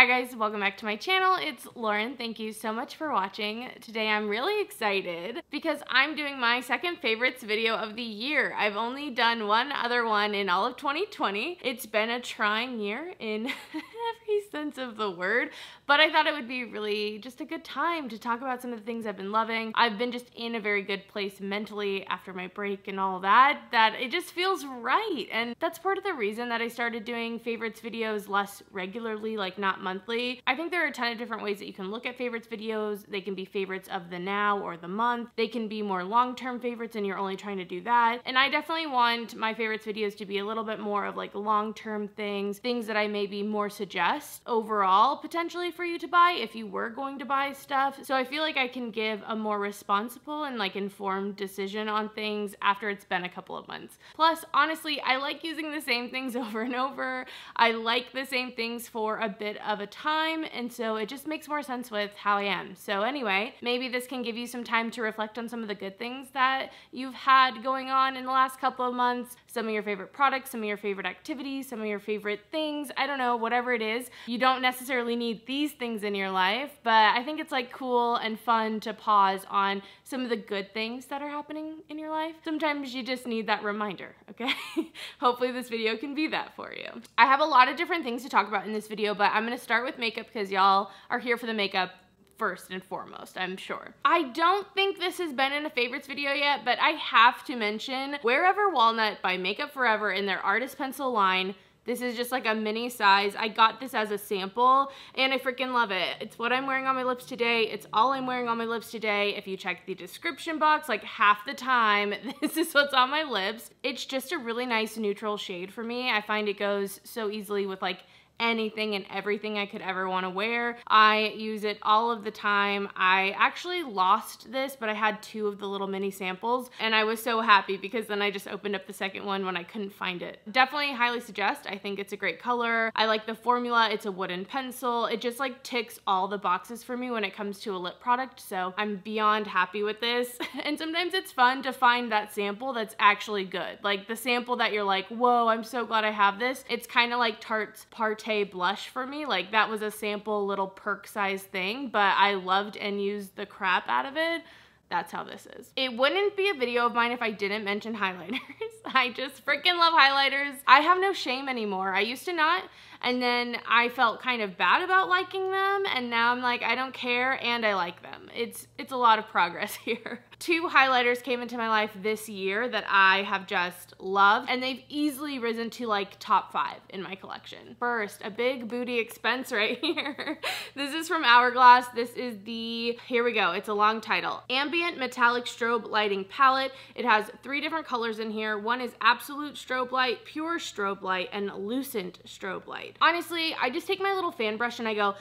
Hi guys, welcome back to my channel. It's Lauren. Thank you so much for watching. Today I'm really excited because I'm doing my second favorites video of the year. I've only done one other one in all of 2020. It's been a trying year in sense of the word, but I thought it would be really just a good time to talk about some of the things I've been loving. I've been just in a very good place mentally after my break and all that, that it just feels right. And that's part of the reason that I started doing favorites videos less regularly, like not monthly. I think there are a ton of different ways that you can look at favorites videos. They can be favorites of the now or the month. They can be more long-term favorites and you're only trying to do that. And I definitely want my favorites videos to be a little bit more of like long-term things, things that I maybe more suggest best overall potentially for you to buy if you were going to buy stuff. So I feel like I can give a more responsible and like informed decision on things after it's been a couple of months. Plus, honestly, I like using the same things over and over. I like the same things for a bit of a time, and so it just makes more sense with how I am. So anyway, maybe this can give you some time to reflect on some of the good things that you've had going on in the last couple of months, some of your favorite products, some of your favorite activities, some of your favorite things, I don't know, whatever it is. You don't necessarily need these things in your life, but I think it's like cool and fun to pause on some of the good things that are happening in your life. Sometimes you just need that reminder, okay? Hopefully this video can be that for you. I have a lot of different things to talk about in this video, but I'm gonna start with makeup because y'all are here for the makeup first and foremost, I'm sure. I don't think this has been in a favorites video yet, but I have to mention Wherever Walnut by Makeup Forever in their Artist Pencil line this is just like a mini size. I got this as a sample and I freaking love it. It's what I'm wearing on my lips today. It's all I'm wearing on my lips today. If you check the description box, like half the time, this is what's on my lips. It's just a really nice neutral shade for me. I find it goes so easily with like anything and everything I could ever wanna wear. I use it all of the time. I actually lost this, but I had two of the little mini samples and I was so happy because then I just opened up the second one when I couldn't find it. Definitely highly suggest. I think it's a great color. I like the formula. It's a wooden pencil. It just like ticks all the boxes for me when it comes to a lip product. So I'm beyond happy with this. and sometimes it's fun to find that sample that's actually good. Like the sample that you're like, whoa, I'm so glad I have this. It's kind of like Tarte's Partay okay blush for me. Like that was a sample little perk size thing, but I loved and used the crap out of it. That's how this is. It wouldn't be a video of mine if I didn't mention highlighters. I just freaking love highlighters. I have no shame anymore. I used to not, and then I felt kind of bad about liking them, and now I'm like, I don't care, and I like them. It's, it's a lot of progress here two highlighters came into my life this year that I have just loved and they've easily risen to like top five in my collection. First, a big booty expense right here. this is from Hourglass. This is the, here we go, it's a long title. Ambient Metallic Strobe Lighting Palette. It has three different colors in here. One is Absolute Strobe Light, Pure Strobe Light, and Lucent Strobe Light. Honestly, I just take my little fan brush and I go,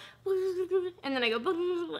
and then I go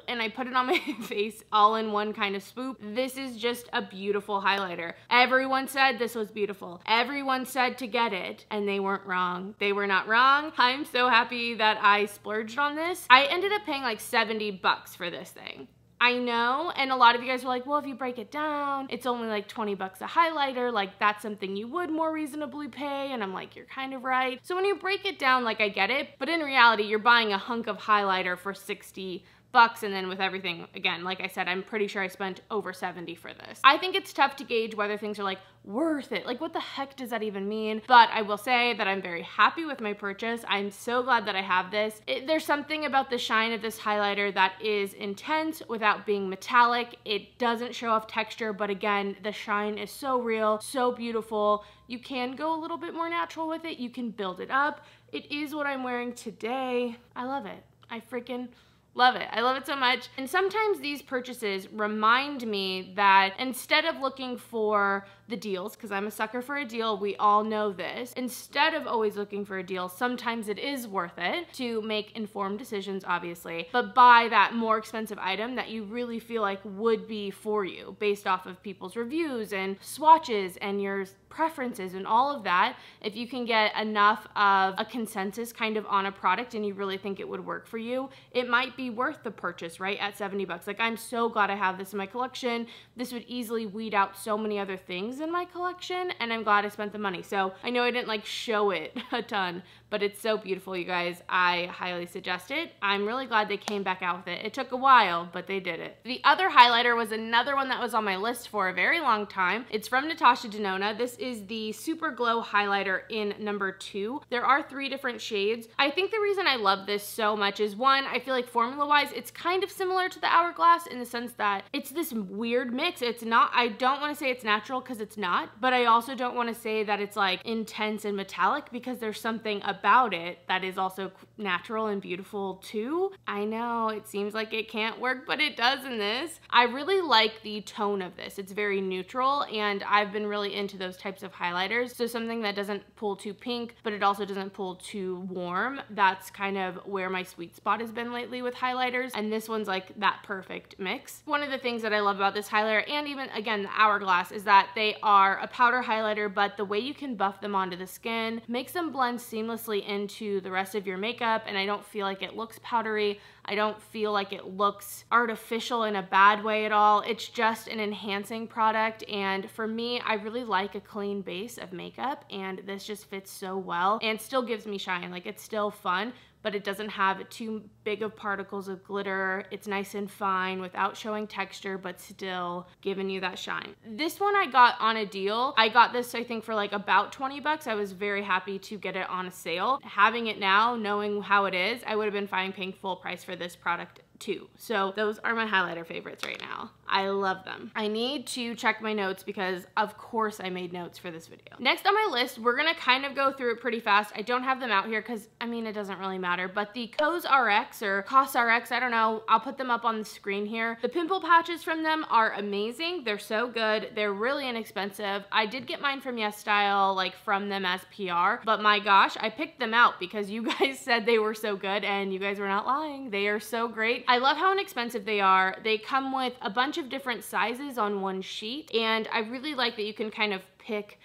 and I put it on my face all in one kind of swoop. This is just a beautiful highlighter. Everyone said this was beautiful. Everyone said to get it and they weren't wrong. They were not wrong. I'm so happy that I splurged on this. I ended up paying like 70 bucks for this thing. I know, and a lot of you guys are like, well, if you break it down, it's only like 20 bucks a highlighter, like that's something you would more reasonably pay, and I'm like, you're kind of right. So when you break it down, like I get it, but in reality, you're buying a hunk of highlighter for 60 bucks and then with everything again like I said I'm pretty sure I spent over 70 for this. I think it's tough to gauge whether things are like worth it like what the heck does that even mean but I will say that I'm very happy with my purchase I'm so glad that I have this. It, there's something about the shine of this highlighter that is intense without being metallic it doesn't show off texture but again the shine is so real so beautiful you can go a little bit more natural with it you can build it up it is what I'm wearing today I love it I freaking Love it. I love it so much. And sometimes these purchases remind me that instead of looking for the deals because I'm a sucker for a deal. We all know this. Instead of always looking for a deal, sometimes it is worth it to make informed decisions, obviously, but buy that more expensive item that you really feel like would be for you based off of people's reviews and swatches and your preferences and all of that. If you can get enough of a consensus kind of on a product and you really think it would work for you, it might be worth the purchase, right? At 70 bucks. Like, I'm so glad I have this in my collection. This would easily weed out so many other things in my collection and I'm glad I spent the money. So I know I didn't like show it a ton, but it's so beautiful, you guys. I highly suggest it. I'm really glad they came back out with it. It took a while, but they did it. The other highlighter was another one that was on my list for a very long time. It's from Natasha Denona. This is the Super Glow Highlighter in number two. There are three different shades. I think the reason I love this so much is one, I feel like formula-wise, it's kind of similar to the Hourglass in the sense that it's this weird mix. It's not, I don't want to say it's natural because it's not, but I also don't want to say that it's like intense and metallic because there's something about about it that is also natural and beautiful too. I know it seems like it can't work, but it does in this. I really like the tone of this. It's very neutral and I've been really into those types of highlighters. So something that doesn't pull too pink, but it also doesn't pull too warm. That's kind of where my sweet spot has been lately with highlighters. And this one's like that perfect mix. One of the things that I love about this highlighter and even again, the Hourglass is that they are a powder highlighter, but the way you can buff them onto the skin makes them blend seamlessly seamlessly into the rest of your makeup and I don't feel like it looks powdery. I don't feel like it looks artificial in a bad way at all. It's just an enhancing product and for me, I really like a clean base of makeup and this just fits so well and still gives me shine. Like it's still fun, but it doesn't have too big of particles of glitter. It's nice and fine without showing texture, but still giving you that shine. This one I got on a deal. I got this, I think, for like about 20 bucks. I was very happy to get it on a sale. Having it now, knowing how it is, I would have been fine paying full price for this product too. So those are my highlighter favorites right now. I love them. I need to check my notes because of course I made notes for this video. Next on my list, we're gonna kind of go through it pretty fast. I don't have them out here because I mean, it doesn't really matter, but the Coz RX or Cos RX, I don't know, I'll put them up on the screen here. The pimple patches from them are amazing. They're so good. They're really inexpensive. I did get mine from Yes Style, like from them as PR, but my gosh, I picked them out because you guys said they were so good and you guys were not lying. They are so great. I love how inexpensive they are. They come with a bunch of different sizes on one sheet, and I really like that you can kind of pick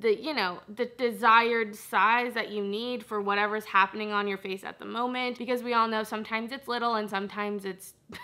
the you know the desired size that you need for whatever's happening on your face at the moment because we all know sometimes it's little and sometimes it's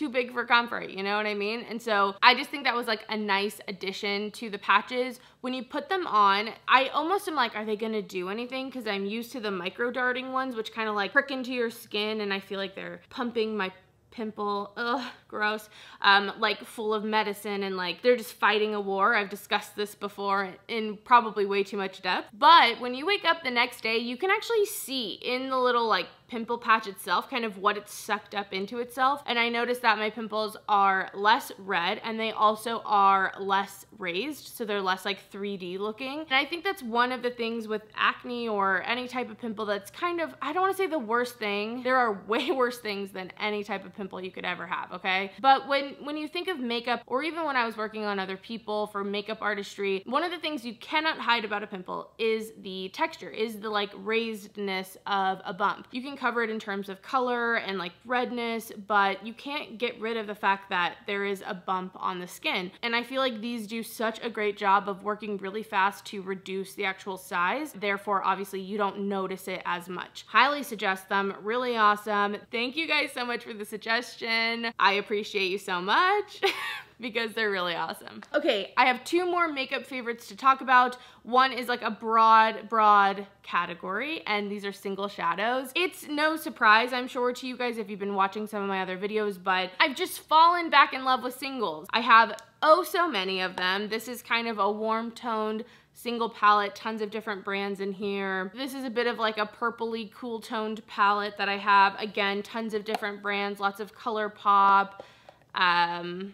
too big for comfort, you know what I mean? And so I just think that was like a nice addition to the patches. When you put them on, I almost am like, are they gonna do anything? Because I'm used to the micro darting ones, which kind of like prick into your skin and I feel like they're pumping my pimple, ugh, gross, um, like full of medicine and like they're just fighting a war. I've discussed this before in probably way too much depth. But when you wake up the next day, you can actually see in the little like pimple patch itself, kind of what it's sucked up into itself. And I noticed that my pimples are less red and they also are less raised. So they're less like 3D looking. And I think that's one of the things with acne or any type of pimple that's kind of, I don't wanna say the worst thing. There are way worse things than any type of pimple you could ever have, okay? But when, when you think of makeup or even when I was working on other people for makeup artistry, one of the things you cannot hide about a pimple is the texture, is the like raisedness of a bump. You can covered in terms of color and like redness, but you can't get rid of the fact that there is a bump on the skin. And I feel like these do such a great job of working really fast to reduce the actual size. Therefore, obviously you don't notice it as much. Highly suggest them, really awesome. Thank you guys so much for the suggestion. I appreciate you so much. because they're really awesome. Okay, I have two more makeup favorites to talk about. One is like a broad, broad category, and these are single shadows. It's no surprise, I'm sure, to you guys if you've been watching some of my other videos, but I've just fallen back in love with singles. I have oh so many of them. This is kind of a warm-toned single palette, tons of different brands in here. This is a bit of like a purpley cool toned palette that I have. Again, tons of different brands, lots of ColourPop. Um,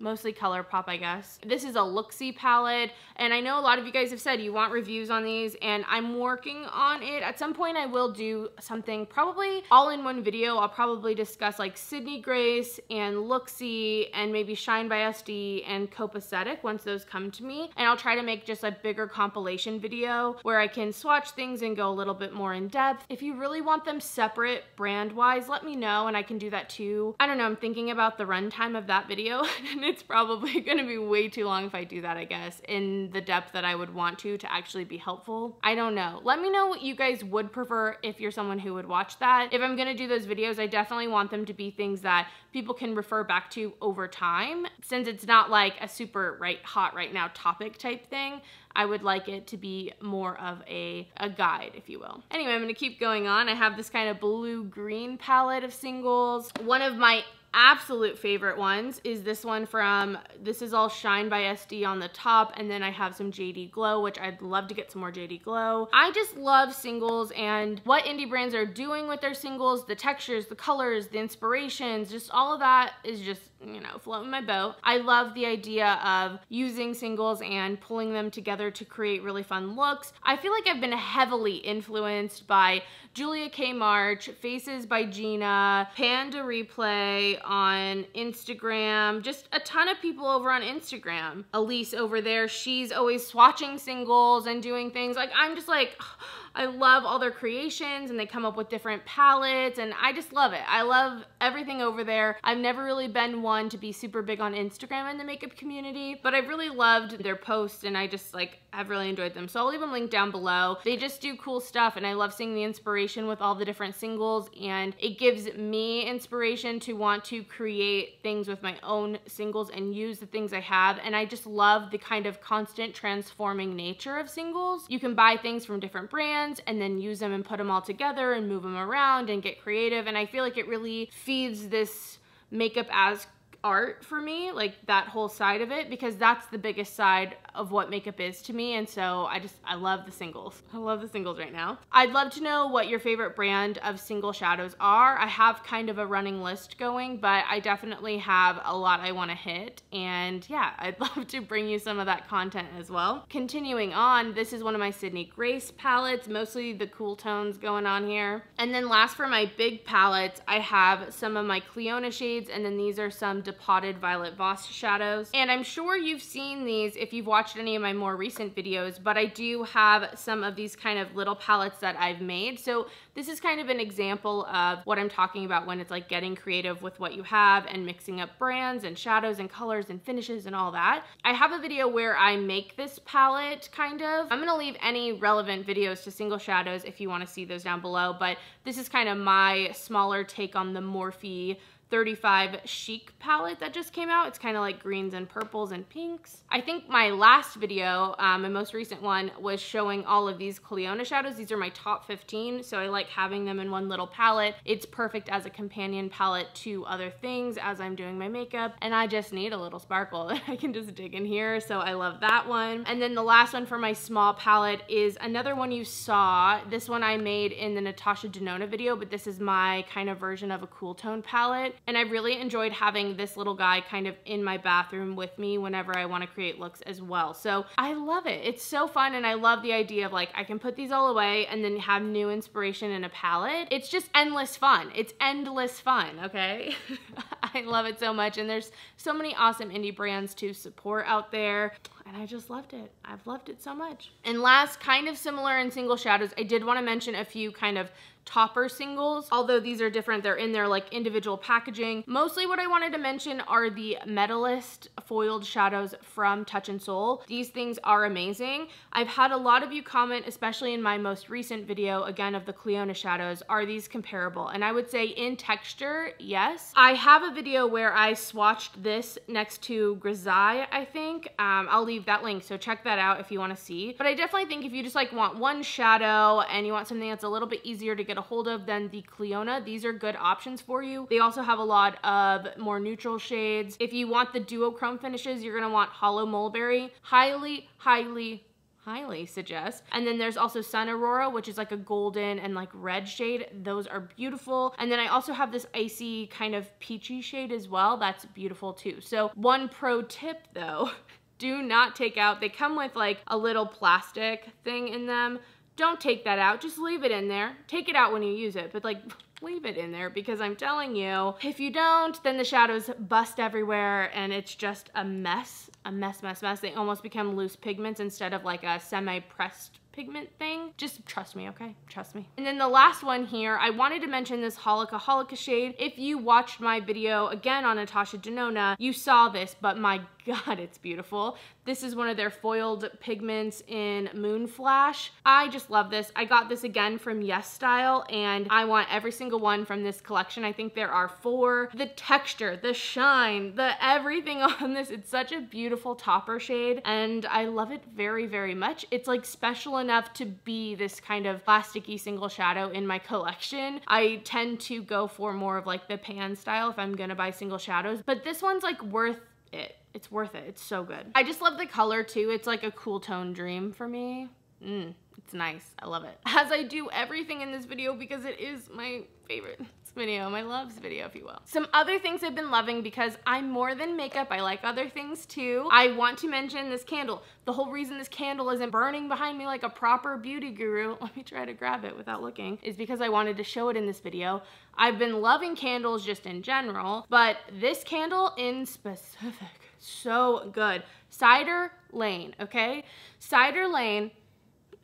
mostly ColourPop, I guess. This is a Looksy palette, and I know a lot of you guys have said you want reviews on these, and I'm working on it. At some point, I will do something probably all in one video. I'll probably discuss like Sydney Grace and Looksy and maybe Shine by SD and Copacetic once those come to me, and I'll try to make just a bigger compilation video where I can swatch things and go a little bit more in depth. If you really want them separate brand-wise, let me know, and I can do that too. I don't know, I'm thinking about the runtime of that video. it's probably gonna be way too long if I do that, I guess, in the depth that I would want to to actually be helpful. I don't know. Let me know what you guys would prefer if you're someone who would watch that. If I'm gonna do those videos, I definitely want them to be things that people can refer back to over time. Since it's not like a super right hot right now topic type thing, I would like it to be more of a, a guide, if you will. Anyway, I'm gonna keep going on. I have this kind of blue-green palette of singles. One of my absolute favorite ones is this one from, this is all Shine by SD on the top, and then I have some JD Glow, which I'd love to get some more JD Glow. I just love singles and what indie brands are doing with their singles, the textures, the colors, the inspirations, just all of that is just you know, floating my boat. I love the idea of using singles and pulling them together to create really fun looks. I feel like I've been heavily influenced by Julia K. March, Faces by Gina, Panda Replay on Instagram, just a ton of people over on Instagram. Elise over there, she's always swatching singles and doing things. Like, I'm just like, I love all their creations and they come up with different palettes and I just love it. I love everything over there. I've never really been one to be super big on Instagram in the makeup community, but I really loved their posts and I just like have really enjoyed them. So I'll leave them linked down below. They just do cool stuff and I love seeing the inspiration with all the different singles and it gives me inspiration to want to create things with my own singles and use the things I have. And I just love the kind of constant transforming nature of singles. You can buy things from different brands and then use them and put them all together and move them around and get creative. And I feel like it really feeds this makeup as art for me, like that whole side of it, because that's the biggest side of what makeup is to me. And so I just, I love the singles. I love the singles right now. I'd love to know what your favorite brand of single shadows are. I have kind of a running list going, but I definitely have a lot I wanna hit. And yeah, I'd love to bring you some of that content as well. Continuing on, this is one of my Sydney Grace palettes, mostly the cool tones going on here. And then last for my big palettes, I have some of my Cleona shades, and then these are some depotted Violet Voss shadows. And I'm sure you've seen these if you've watched watched any of my more recent videos, but I do have some of these kind of little palettes that I've made. So this is kind of an example of what I'm talking about when it's like getting creative with what you have and mixing up brands and shadows and colors and finishes and all that. I have a video where I make this palette kind of. I'm gonna leave any relevant videos to single shadows if you wanna see those down below, but this is kind of my smaller take on the Morphe 35 Chic palette that just came out. It's kind of like greens and purples and pinks. I think my last video, um, my most recent one, was showing all of these Cleona shadows. These are my top 15, so I like having them in one little palette. It's perfect as a companion palette to other things as I'm doing my makeup, and I just need a little sparkle that I can just dig in here, so I love that one. And then the last one for my small palette is another one you saw. This one I made in the Natasha Denona video, but this is my kind of version of a cool tone palette. And I really enjoyed having this little guy kind of in my bathroom with me whenever I wanna create looks as well. So I love it. It's so fun and I love the idea of like, I can put these all away and then have new inspiration in a palette. It's just endless fun. It's endless fun, okay? I love it so much. And there's so many awesome indie brands to support out there and I just loved it. I've loved it so much. And last, kind of similar in single shadows, I did want to mention a few kind of topper singles, although these are different. They're in their like individual packaging. Mostly what I wanted to mention are the Medalist foiled shadows from Touch and Soul. These things are amazing. I've had a lot of you comment, especially in my most recent video, again, of the Cleona shadows, are these comparable? And I would say in texture, yes. I have a video where I swatched this next to Grisaille, I think. Um, I'll leave that link, so check that out if you wanna see. But I definitely think if you just like want one shadow and you want something that's a little bit easier to get get a hold of than the Cleona. These are good options for you. They also have a lot of more neutral shades. If you want the duochrome finishes, you're gonna want Hollow Mulberry. Highly, highly, highly suggest. And then there's also Sun Aurora, which is like a golden and like red shade. Those are beautiful. And then I also have this icy kind of peachy shade as well. That's beautiful too. So one pro tip though, do not take out, they come with like a little plastic thing in them don't take that out, just leave it in there. Take it out when you use it, but like leave it in there because I'm telling you, if you don't, then the shadows bust everywhere and it's just a mess, a mess, mess, mess. They almost become loose pigments instead of like a semi-pressed pigment thing. Just trust me, okay? Trust me. And then the last one here, I wanted to mention this Holika Holika shade. If you watched my video again on Natasha Denona, you saw this, but my God, it's beautiful. This is one of their foiled pigments in Moon Flash. I just love this. I got this again from Yes Style and I want every single one from this collection. I think there are four. The texture, the shine, the everything on this. It's such a beautiful topper shade and I love it very, very much. It's like special enough to be this kind of plasticky single shadow in my collection. I tend to go for more of like the pan style if I'm gonna buy single shadows, but this one's like worth it. It's worth it. It's so good. I just love the color too. It's like a cool tone dream for me. Mmm, it's nice. I love it. As I do everything in this video because it is my favorite video, my loves video, if you will. Some other things I've been loving because I'm more than makeup, I like other things too. I want to mention this candle. The whole reason this candle isn't burning behind me like a proper beauty guru, let me try to grab it without looking, is because I wanted to show it in this video. I've been loving candles just in general, but this candle in specific, so good. Cider Lane, okay? Cider Lane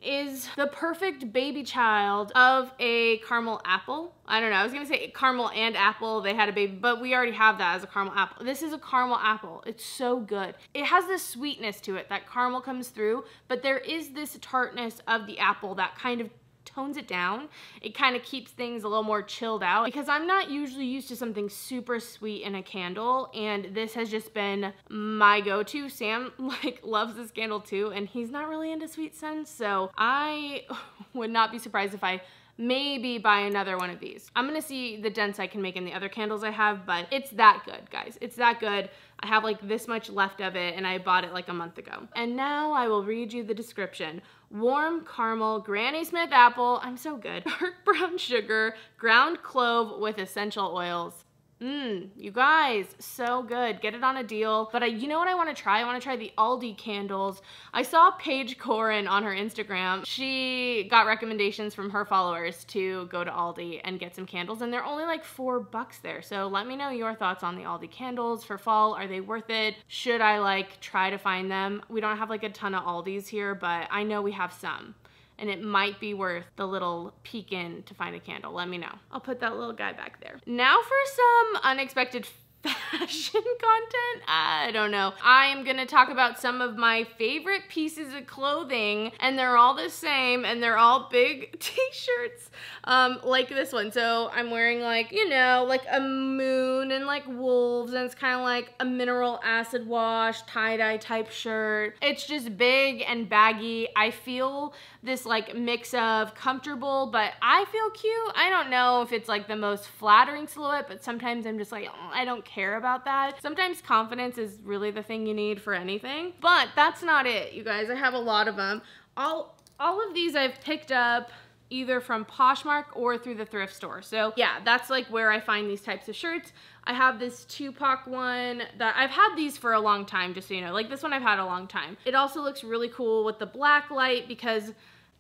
is the perfect baby child of a caramel apple. I don't know, I was gonna say caramel and apple, they had a baby, but we already have that as a caramel apple. This is a caramel apple, it's so good. It has this sweetness to it, that caramel comes through, but there is this tartness of the apple, that kind of tones it down. It kind of keeps things a little more chilled out because I'm not usually used to something super sweet in a candle and this has just been my go-to. Sam like loves this candle too and he's not really into sweet scents so I would not be surprised if I maybe buy another one of these. I'm gonna see the dents I can make in the other candles I have, but it's that good, guys. It's that good. I have like this much left of it and I bought it like a month ago. And now I will read you the description. Warm caramel, Granny Smith apple, I'm so good, dark brown sugar, ground clove with essential oils. Mmm, you guys, so good. Get it on a deal. But I, you know what I wanna try? I wanna try the Aldi candles. I saw Paige Corin on her Instagram. She got recommendations from her followers to go to Aldi and get some candles and they're only like four bucks there. So let me know your thoughts on the Aldi candles for fall. Are they worth it? Should I like try to find them? We don't have like a ton of Aldis here, but I know we have some and it might be worth the little peek in to find a candle. Let me know. I'll put that little guy back there. Now for some unexpected fashion content? I don't know. I am gonna talk about some of my favorite pieces of clothing and they're all the same and they're all big t-shirts um, like this one. So I'm wearing like, you know, like a moon and like wolves and it's kind of like a mineral acid wash, tie-dye type shirt. It's just big and baggy. I feel this like mix of comfortable, but I feel cute. I don't know if it's like the most flattering silhouette, but sometimes I'm just like, oh, I don't care care about that. Sometimes confidence is really the thing you need for anything, but that's not it, you guys. I have a lot of them. All, all of these I've picked up either from Poshmark or through the thrift store. So yeah, that's like where I find these types of shirts. I have this Tupac one that I've had these for a long time, just so you know, like this one I've had a long time. It also looks really cool with the black light because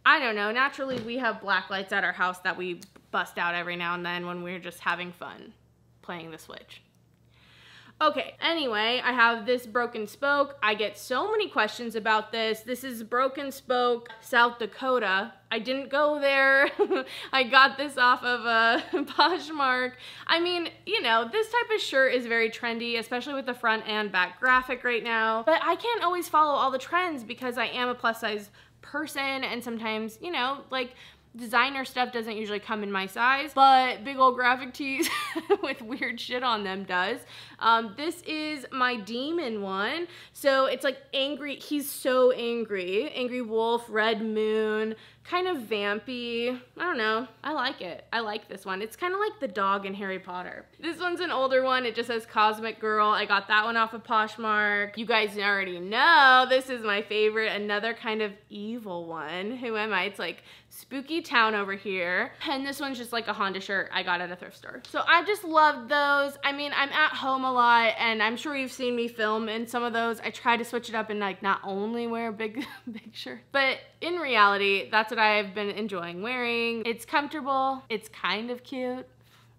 I don't know, naturally we have black lights at our house that we bust out every now and then when we're just having fun playing the Switch. Okay, anyway, I have this broken spoke. I get so many questions about this. This is broken spoke, South Dakota. I didn't go there. I got this off of a Poshmark. I mean, you know, this type of shirt is very trendy, especially with the front and back graphic right now. But I can't always follow all the trends because I am a plus size person and sometimes, you know, like designer stuff doesn't usually come in my size, but big old graphic tees with weird shit on them does. Um, this is my demon one. So it's like angry, he's so angry. Angry wolf, red moon, kind of vampy. I don't know. I like it. I like this one. It's kind of like the dog in Harry Potter. This one's an older one. It just says Cosmic Girl. I got that one off of Poshmark. You guys already know this is my favorite, another kind of evil one. Who am I? It's like spooky town over here. And this one's just like a Honda shirt I got at a thrift store. So I just love those. I mean, I'm at home a lot and I'm sure you've seen me film in some of those. I try to switch it up and like not only wear big, big shirt, but in reality, that's what I've been enjoying wearing. It's comfortable, it's kind of cute.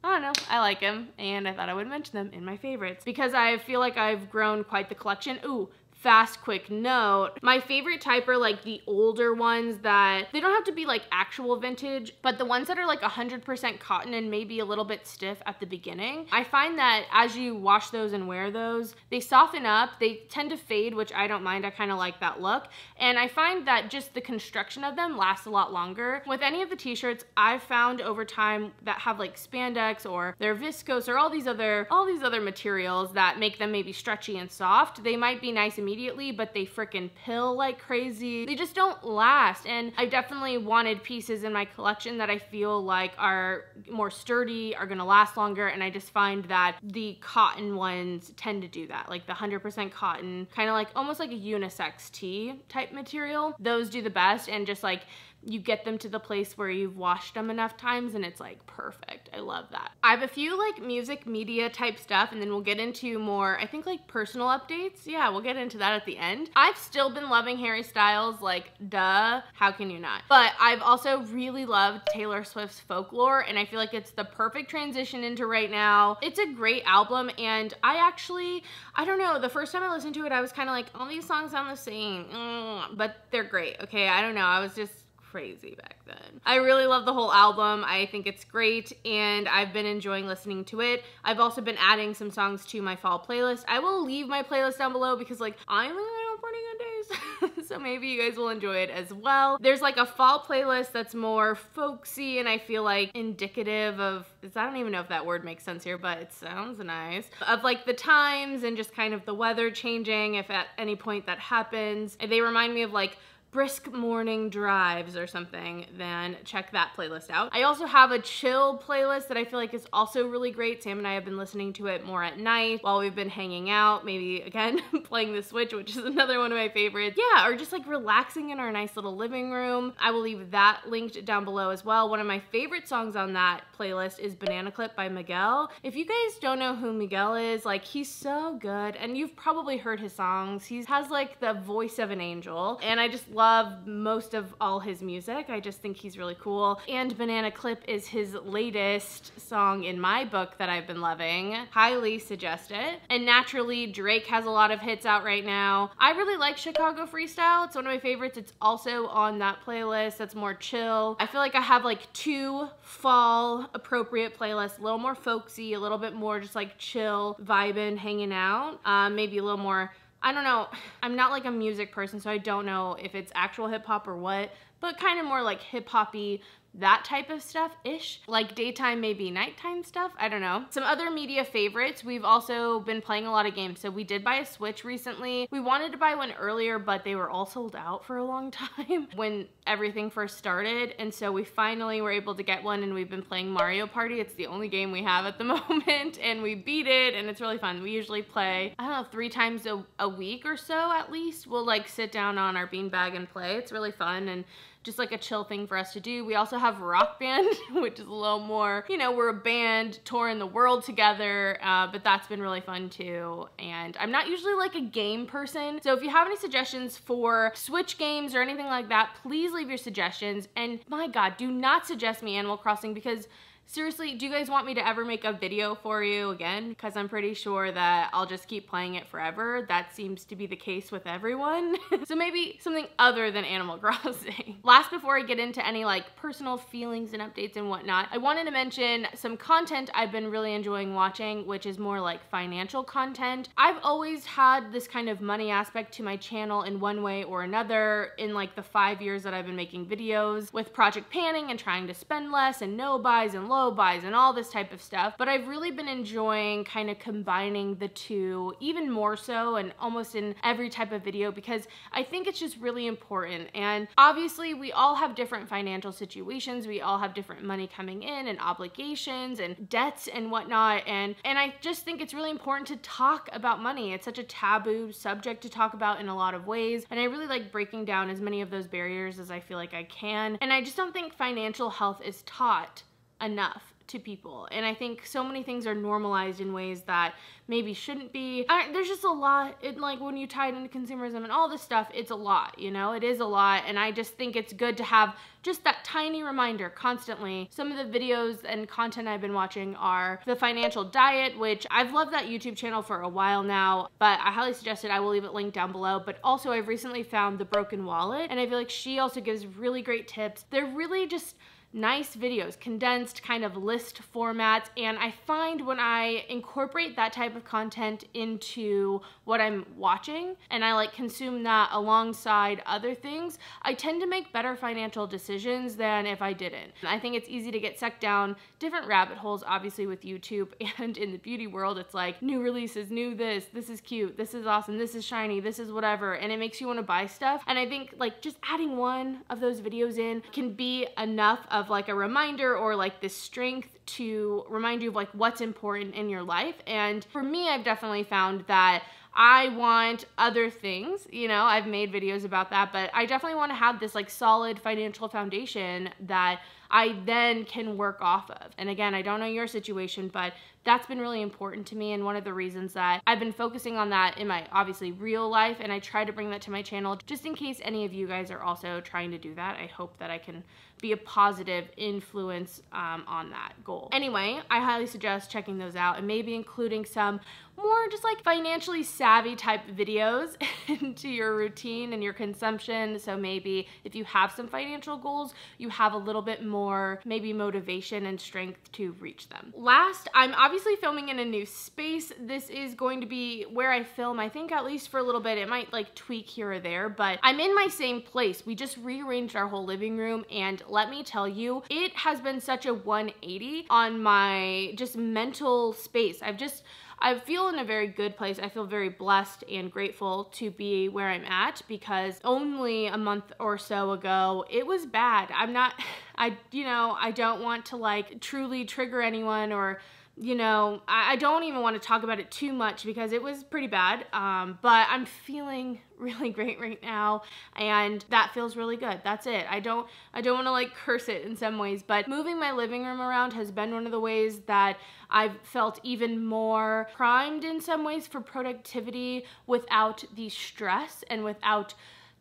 I don't know, I like them and I thought I would mention them in my favorites because I feel like I've grown quite the collection. Ooh, fast, quick note. My favorite type are like the older ones that they don't have to be like actual vintage, but the ones that are like 100% cotton and maybe a little bit stiff at the beginning. I find that as you wash those and wear those, they soften up, they tend to fade, which I don't mind. I kind of like that look. And I find that just the construction of them lasts a lot longer. With any of the t-shirts I've found over time that have like spandex or they're viscose or all these other all these other materials that make them maybe stretchy and soft, they might be nice immediately immediately, but they freaking pill like crazy. They just don't last. And I definitely wanted pieces in my collection that I feel like are more sturdy, are gonna last longer. And I just find that the cotton ones tend to do that. Like the 100% cotton, kind of like almost like a unisex tee type material. Those do the best and just like you get them to the place where you've washed them enough times and it's like perfect. I love that. I have a few like music media type stuff and then we'll get into more, I think like personal updates. Yeah, we'll get into that at the end. I've still been loving Harry Styles, like duh, how can you not? But I've also really loved Taylor Swift's folklore and I feel like it's the perfect transition into right now. It's a great album and I actually, I don't know, the first time I listened to it, I was kind of like, all these songs sound the same, mm, but they're great. Okay, I don't know. I was just crazy back then. I really love the whole album. I think it's great and I've been enjoying listening to it. I've also been adding some songs to my fall playlist. I will leave my playlist down below because like I'm in my own pretty good days. so maybe you guys will enjoy it as well. There's like a fall playlist that's more folksy and I feel like indicative of, I don't even know if that word makes sense here, but it sounds nice, of like the times and just kind of the weather changing if at any point that happens. And they remind me of like brisk morning drives or something, then check that playlist out. I also have a chill playlist that I feel like is also really great. Sam and I have been listening to it more at night while we've been hanging out, maybe again playing the Switch, which is another one of my favorites. Yeah, or just like relaxing in our nice little living room. I will leave that linked down below as well. One of my favorite songs on that playlist is Banana Clip by Miguel. If you guys don't know who Miguel is, like he's so good and you've probably heard his songs. He has like the voice of an angel and I just love love most of all his music. I just think he's really cool. And Banana Clip is his latest song in my book that I've been loving. Highly suggest it. And naturally, Drake has a lot of hits out right now. I really like Chicago Freestyle. It's one of my favorites. It's also on that playlist that's more chill. I feel like I have like two fall appropriate playlists, a little more folksy, a little bit more just like chill, vibing, hanging out. Um, maybe a little more I don't know. I'm not like a music person, so I don't know if it's actual hip hop or what, but kind of more like hip hoppy that type of stuff ish. Like daytime, maybe nighttime stuff. I don't know. Some other media favorites. We've also been playing a lot of games. So we did buy a Switch recently. We wanted to buy one earlier, but they were all sold out for a long time when everything first started. And so we finally were able to get one and we've been playing Mario Party. It's the only game we have at the moment and we beat it and it's really fun. We usually play, I don't know, three times a, a week or so at least. We'll like sit down on our beanbag and play. It's really fun and just like a chill thing for us to do. We also have Rock Band, which is a little more, you know, we're a band touring the world together, uh, but that's been really fun too. And I'm not usually like a game person. So if you have any suggestions for Switch games or anything like that, please leave your suggestions. And my God, do not suggest me Animal Crossing because Seriously, do you guys want me to ever make a video for you again? Because I'm pretty sure that I'll just keep playing it forever. That seems to be the case with everyone. so maybe something other than Animal Crossing. Last, before I get into any like personal feelings and updates and whatnot, I wanted to mention some content I've been really enjoying watching, which is more like financial content. I've always had this kind of money aspect to my channel in one way or another in like the five years that I've been making videos with Project Panning and trying to spend less and no buys and low low buys and all this type of stuff, but I've really been enjoying kind of combining the two even more so and almost in every type of video because I think it's just really important. And obviously we all have different financial situations. We all have different money coming in and obligations and debts and whatnot. And, and I just think it's really important to talk about money. It's such a taboo subject to talk about in a lot of ways. And I really like breaking down as many of those barriers as I feel like I can. And I just don't think financial health is taught enough to people. And I think so many things are normalized in ways that maybe shouldn't be. I, there's just a lot, it, like when you tie it into consumerism and all this stuff, it's a lot, you know? It is a lot. And I just think it's good to have just that tiny reminder constantly. Some of the videos and content I've been watching are The Financial Diet, which I've loved that YouTube channel for a while now, but I highly suggest it. I will leave it linked down below. But also, I've recently found The Broken Wallet, and I feel like she also gives really great tips. They're really just nice videos, condensed kind of list formats. And I find when I incorporate that type of content into what I'm watching and I like consume that alongside other things, I tend to make better financial decisions than if I didn't. I think it's easy to get sucked down different rabbit holes, obviously with YouTube and in the beauty world, it's like new releases, new this, this is cute, this is awesome, this is shiny, this is whatever. And it makes you wanna buy stuff. And I think like just adding one of those videos in can be enough of of like a reminder or like this strength to remind you of like what's important in your life. And for me, I've definitely found that I want other things, you know, I've made videos about that, but I definitely want to have this like solid financial foundation that I then can work off of. And again, I don't know your situation, but that's been really important to me and one of the reasons that I've been focusing on that in my obviously real life and I try to bring that to my channel just in case any of you guys are also trying to do that. I hope that I can be a positive influence um, on that goal. Anyway, I highly suggest checking those out and maybe including some more just like financially savvy type videos into your routine and your consumption. So maybe if you have some financial goals, you have a little bit more maybe motivation and strength to reach them. Last, I'm obviously filming in a new space. This is going to be where I film, I think at least for a little bit. It might like tweak here or there, but I'm in my same place. We just rearranged our whole living room and let me tell you, it has been such a 180 on my just mental space. I've just I feel in a very good place. I feel very blessed and grateful to be where I'm at because only a month or so ago, it was bad. I'm not, I, you know, I don't want to like truly trigger anyone or you know, I, I don't even want to talk about it too much because it was pretty bad. Um, but I'm feeling really great right now and that feels really good. That's it. I don't I don't want to like curse it in some ways, but moving my living room around has been one of the ways that I've felt even more primed in some ways for productivity without the stress and without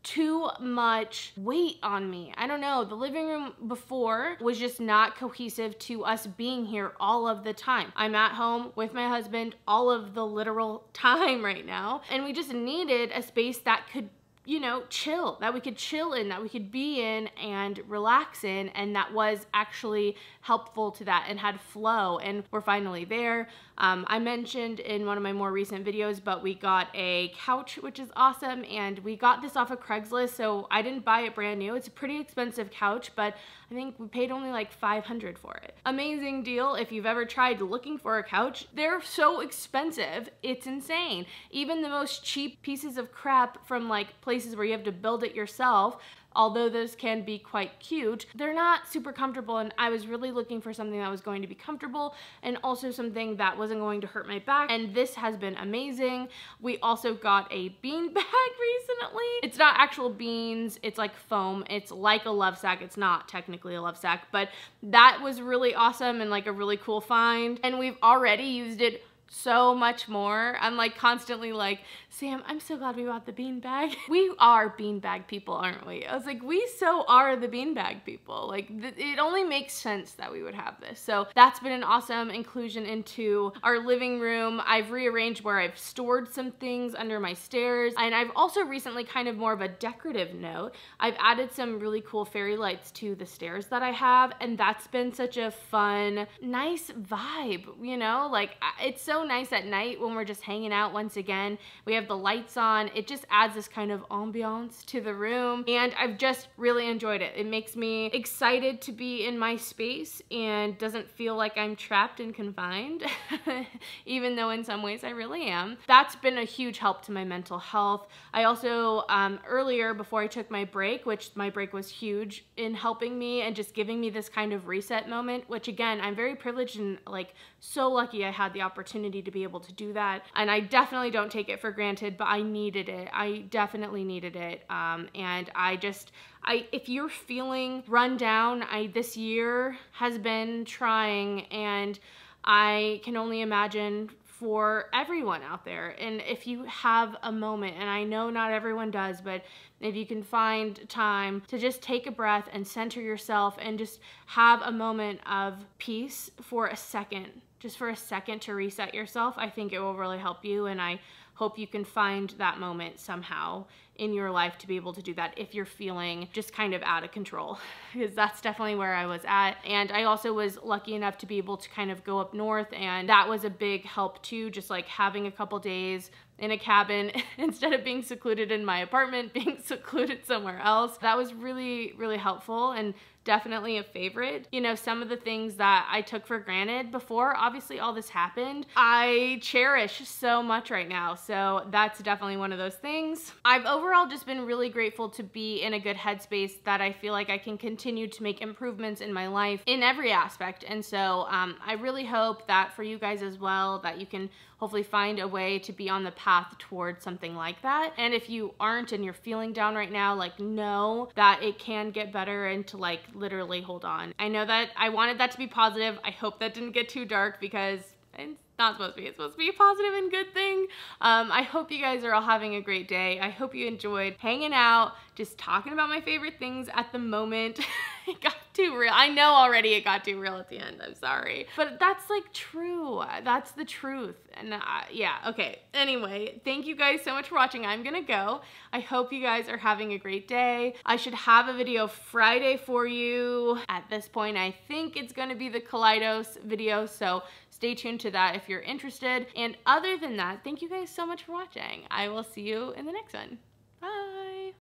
too much weight on me. I don't know. The living room before was just not cohesive to us being here all of the time. I'm at home with my husband all of the literal time right now, and we just needed a space that could you know, chill, that we could chill in, that we could be in and relax in. And that was actually helpful to that and had flow. And we're finally there. Um, I mentioned in one of my more recent videos, but we got a couch, which is awesome. And we got this off of Craigslist. So I didn't buy it brand new. It's a pretty expensive couch, but I think we paid only like 500 for it. Amazing deal. If you've ever tried looking for a couch, they're so expensive. It's insane. Even the most cheap pieces of crap from like places places where you have to build it yourself, although those can be quite cute, they're not super comfortable and I was really looking for something that was going to be comfortable and also something that wasn't going to hurt my back and this has been amazing. We also got a bean bag recently. It's not actual beans, it's like foam. It's like a love sack. It's not technically a love sack, but that was really awesome and like a really cool find and we've already used it so much more. I'm like constantly like Sam, I'm so glad we bought the beanbag. we are beanbag people, aren't we? I was like, we so are the beanbag people. Like, it only makes sense that we would have this. So that's been an awesome inclusion into our living room. I've rearranged where I've stored some things under my stairs. And I've also recently kind of more of a decorative note. I've added some really cool fairy lights to the stairs that I have. And that's been such a fun, nice vibe, you know? Like, it's so nice at night when we're just hanging out once again. We have have the lights on. It just adds this kind of ambiance to the room and I've just really enjoyed it. It makes me excited to be in my space and doesn't feel like I'm trapped and confined, even though in some ways I really am. That's been a huge help to my mental health. I also, um, earlier before I took my break, which my break was huge in helping me and just giving me this kind of reset moment, which again, I'm very privileged and like so lucky I had the opportunity to be able to do that. And I definitely don't take it for granted granted, but I needed it. I definitely needed it. Um, and I just, I, if you're feeling run down, I, this year has been trying and I can only imagine for everyone out there. And if you have a moment, and I know not everyone does, but if you can find time to just take a breath and center yourself and just have a moment of peace for a second, just for a second to reset yourself, I think it will really help you. And I, hope you can find that moment somehow in your life to be able to do that if you're feeling just kind of out of control because that's definitely where I was at and I also was lucky enough to be able to kind of go up north and that was a big help too just like having a couple days in a cabin instead of being secluded in my apartment being secluded somewhere else that was really really helpful and definitely a favorite. You know, some of the things that I took for granted before, obviously all this happened, I cherish so much right now. So that's definitely one of those things. I've overall just been really grateful to be in a good headspace that I feel like I can continue to make improvements in my life in every aspect. And so um, I really hope that for you guys as well, that you can hopefully find a way to be on the path towards something like that. And if you aren't and you're feeling down right now, like know that it can get better and to like literally hold on. I know that I wanted that to be positive. I hope that didn't get too dark because it's not supposed to be. It's supposed to be a positive and good thing. Um, I hope you guys are all having a great day. I hope you enjoyed hanging out, just talking about my favorite things at the moment. it got too real. I know already it got too real at the end. I'm sorry. But that's like true. That's the truth. And I, uh, yeah, okay. Anyway, thank you guys so much for watching. I'm gonna go. I hope you guys are having a great day. I should have a video Friday for you. At this point, I think it's gonna be the Kaleidos video. So stay tuned to that if you're interested. And other than that, thank you guys so much for watching. I will see you in the next one. Bye.